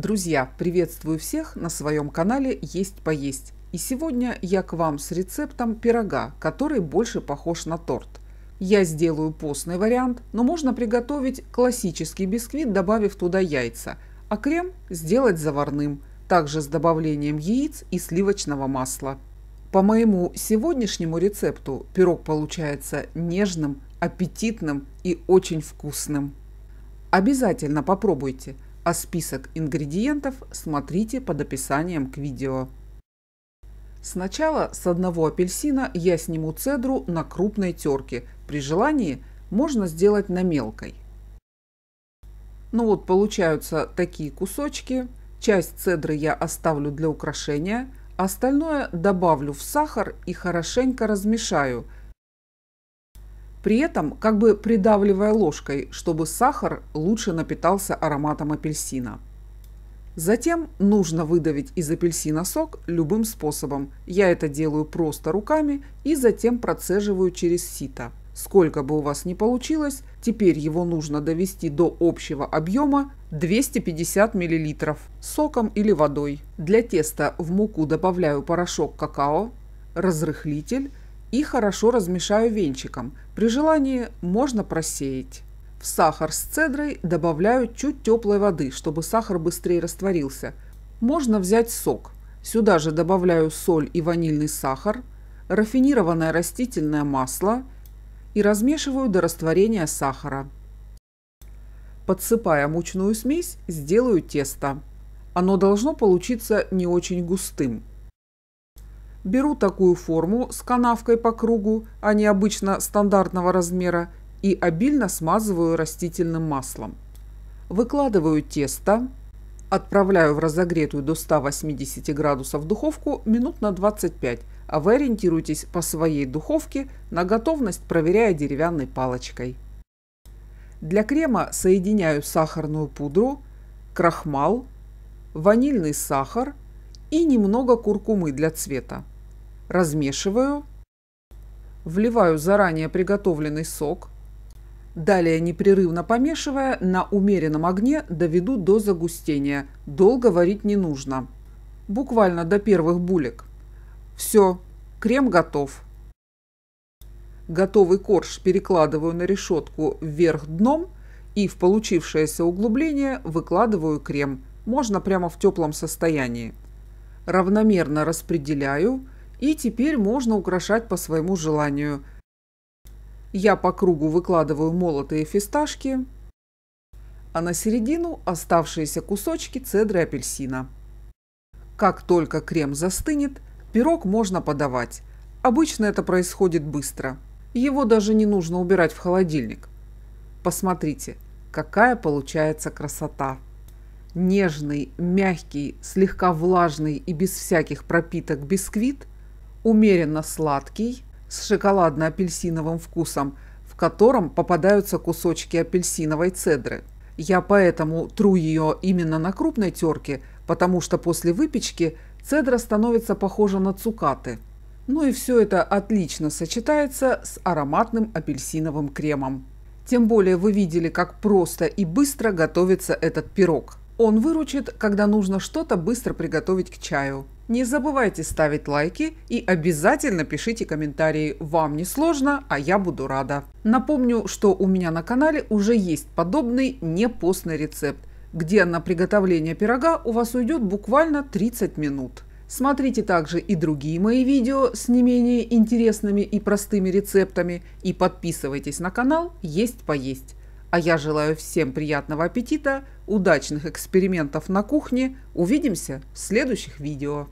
Друзья, приветствую всех на своем канале «Есть поесть». И сегодня я к вам с рецептом пирога, который больше похож на торт. Я сделаю постный вариант, но можно приготовить классический бисквит, добавив туда яйца, а крем сделать заварным, также с добавлением яиц и сливочного масла. По моему сегодняшнему рецепту пирог получается нежным, аппетитным и очень вкусным. Обязательно попробуйте – а список ингредиентов смотрите под описанием к видео. Сначала с одного апельсина я сниму цедру на крупной терке. При желании можно сделать на мелкой. Ну вот получаются такие кусочки. Часть цедры я оставлю для украшения, остальное добавлю в сахар и хорошенько размешаю – при этом как бы придавливая ложкой, чтобы сахар лучше напитался ароматом апельсина. Затем нужно выдавить из апельсина сок любым способом. Я это делаю просто руками и затем процеживаю через сито. Сколько бы у вас ни получилось, теперь его нужно довести до общего объема 250 мл соком или водой. Для теста в муку добавляю порошок какао, разрыхлитель и хорошо размешаю венчиком. При желании можно просеять. В сахар с цедрой добавляю чуть теплой воды, чтобы сахар быстрее растворился. Можно взять сок. Сюда же добавляю соль и ванильный сахар, рафинированное растительное масло и размешиваю до растворения сахара. Подсыпая мучную смесь, сделаю тесто. Оно должно получиться не очень густым. Беру такую форму с канавкой по кругу, а не обычно стандартного размера, и обильно смазываю растительным маслом. Выкладываю тесто, отправляю в разогретую до 180 градусов духовку минут на 25, а вы ориентируйтесь по своей духовке на готовность, проверяя деревянной палочкой. Для крема соединяю сахарную пудру, крахмал, ванильный сахар и немного куркумы для цвета размешиваю, вливаю заранее приготовленный сок, далее непрерывно помешивая, на умеренном огне доведу до загустения, долго варить не нужно, буквально до первых булек. Все, крем готов. Готовый корж перекладываю на решетку вверх дном и в получившееся углубление выкладываю крем, можно прямо в теплом состоянии. Равномерно распределяю и теперь можно украшать по своему желанию. Я по кругу выкладываю молотые фисташки, а на середину оставшиеся кусочки цедры апельсина. Как только крем застынет, пирог можно подавать. Обычно это происходит быстро. Его даже не нужно убирать в холодильник. Посмотрите, какая получается красота! Нежный, мягкий, слегка влажный и без всяких пропиток бисквит умеренно сладкий, с шоколадно-апельсиновым вкусом, в котором попадаются кусочки апельсиновой цедры. Я поэтому тру ее именно на крупной терке, потому что после выпечки цедра становится похожа на цукаты. Ну и все это отлично сочетается с ароматным апельсиновым кремом. Тем более вы видели, как просто и быстро готовится этот пирог. Он выручит, когда нужно что-то быстро приготовить к чаю. Не забывайте ставить лайки и обязательно пишите комментарии. Вам не сложно, а я буду рада. Напомню, что у меня на канале уже есть подобный непостный рецепт, где на приготовление пирога у вас уйдет буквально 30 минут. Смотрите также и другие мои видео с не менее интересными и простыми рецептами и подписывайтесь на канал «Есть поесть». А я желаю всем приятного аппетита, удачных экспериментов на кухне. Увидимся в следующих видео.